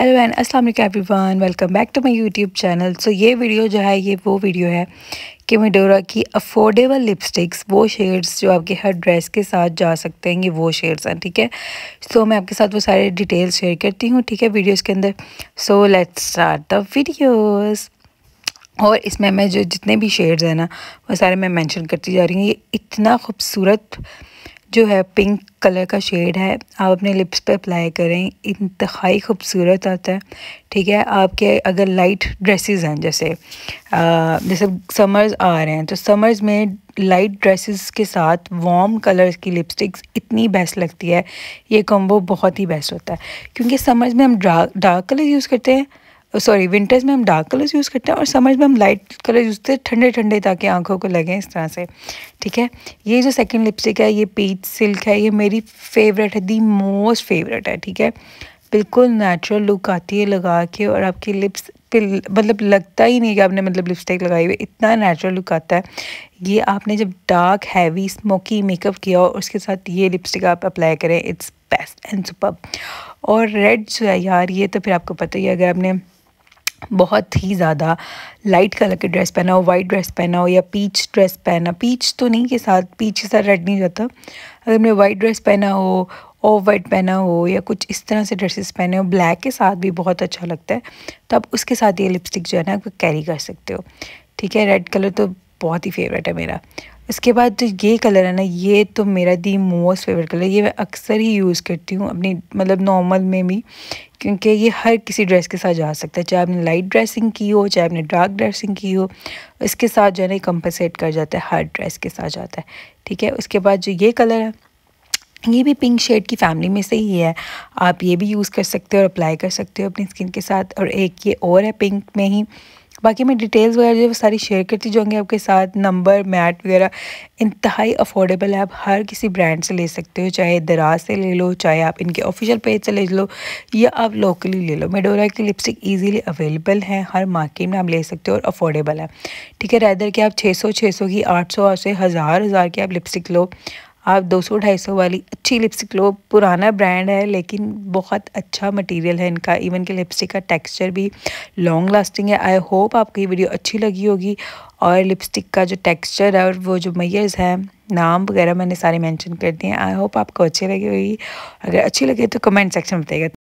hello and अस्सलाम वालेकुम everyone welcome back to my YouTube channel so ये video जो है ये वो वीडियो है कि मेडोरा की अफोर्डेबल लिपस्टिक्स वो शेड्स जो आपके हर ड्रेस के साथ जा सकते हैं ये वो शेड्स हैं ठीक है सो so, मैं आपके साथ वो सारे डिटेल्स शेयर करती हूँ ठीक है वीडियोज़ के अंदर so let's start the videos और इसमें मैं जो जितने भी शेड्स हैं ना वो सारे मैं मैंशन करती जा रही हूँ ये इतना खूबसूरत जो है पिंक कलर का शेड है आप अपने लिप्स पे अप्लाई करें इंतहाई खूबसूरत आता है ठीक है आपके अगर लाइट ड्रेसेस हैं जैसे आ, जैसे समर्स आ रहे हैं तो समर्स में लाइट ड्रेसेस के साथ वार्म कलर्स की लिपस्टिक्स इतनी बेस्ट लगती है ये कॉम्बो बहुत ही बेस्ट होता है क्योंकि समर्स में हम डार्क कलर यूज़ करते हैं सॉरी oh, विंटर्स में हम डार्क कलर्स यूज़ करते हैं और समर्स में हम लाइट कलर यूज़ करते हैं ठंडे ठंडे ताकि आंखों को लगें इस तरह से ठीक है ये जो सेकंड लिपस्टिक है ये पीच सिल्क है ये मेरी फेवरेट है दी मोस्ट फेवरेट है ठीक है बिल्कुल नेचुरल लुक आती है लगा के और आपकी लिप्स पिल मतलब लगता ही नहीं कि आपने मतलब लिपस्टिक लगाई हुई इतना नेचुरल लुक आता है ये आपने जब डार्क हैवी स्मोकी मेकअप किया और उसके साथ ये लिपस्टिक आप अप्लाई करें इट्स बेस्ट एंड सुपर और रेड जो है यार ये तो फिर आपको पता ही है अगर आपने बहुत ही ज़्यादा लाइट कलर के ड्रेस पहना हो वाइट ड्रेस पहना हो या पीच ड्रेस पहना पीच तो नहीं के साथ पीच के साथ रेड नहीं जाता अगर मैंने वाइट ड्रेस पहना हो ऑफ वाइट पहना हो या कुछ इस तरह से ड्रेसेस पहने हो ब्लैक के साथ भी बहुत अच्छा लगता है तो आप उसके साथ ये लिपस्टिक जो है ना कैरी कर सकते हो ठीक है रेड कलर तो बहुत ही फेवरेट है मेरा इसके बाद जो तो ये कलर है ना ये तो मेरा दी मोस्ट फेवरेट कलर ये मैं अक्सर ही यूज़ करती हूँ अपनी मतलब नॉर्मल में भी क्योंकि ये हर किसी ड्रेस के साथ जा सकता है चाहे आपने लाइट ड्रेसिंग की हो चाहे आपने डार्क ड्रेसिंग की हो इसके साथ जो है ना कंपनसेट कर जाता है हर ड्रेस के साथ जाता है ठीक है उसके बाद जो ये कलर है ये भी पिंक शेड की फैमिली में से ही है आप ये भी यूज़ कर सकते हो और अप्लाई कर सकते हो अपनी स्किन के साथ और एक ये और है पिंक में ही बाकी मैं डिटेल्स वगैरह जो सारी शेयर करती जाऊँगी आपके साथ नंबर मैट वगैरह इंतहाई अफोर्डेबल है आप हर किसी ब्रांड से ले सकते हो चाहे दराज से ले लो चाहे आप इनके ऑफिशियल पेज से ले लो या आप लोकली ले लो मेडोरा की लिपस्टिक ईजिली अवेलेबल है हर मार्केट में आप ले सकते हो और अफोर्डेबल है ठीक है रैदर कि आप छः सौ की आठ सौ से हज़ार हज़ार की आप लिपस्टिक लो आप 200-250 वाली अच्छी लिपस्टिक लो पुराना ब्रांड है लेकिन बहुत अच्छा मटेरियल है इनका इवन के लिपस्टिक का टेक्सचर भी लॉन्ग लास्टिंग है आई होप आपको ये वीडियो अच्छी लगी होगी और लिपस्टिक का जो टेक्सचर है और वो जो मैयर्स हैं नाम वगैरह मैंने सारे मेंशन कर दिए हैं आई होप आपको अच्छी लगी होगी अगर अच्छी लगी तो कमेंट सेक्शन में बताइएगा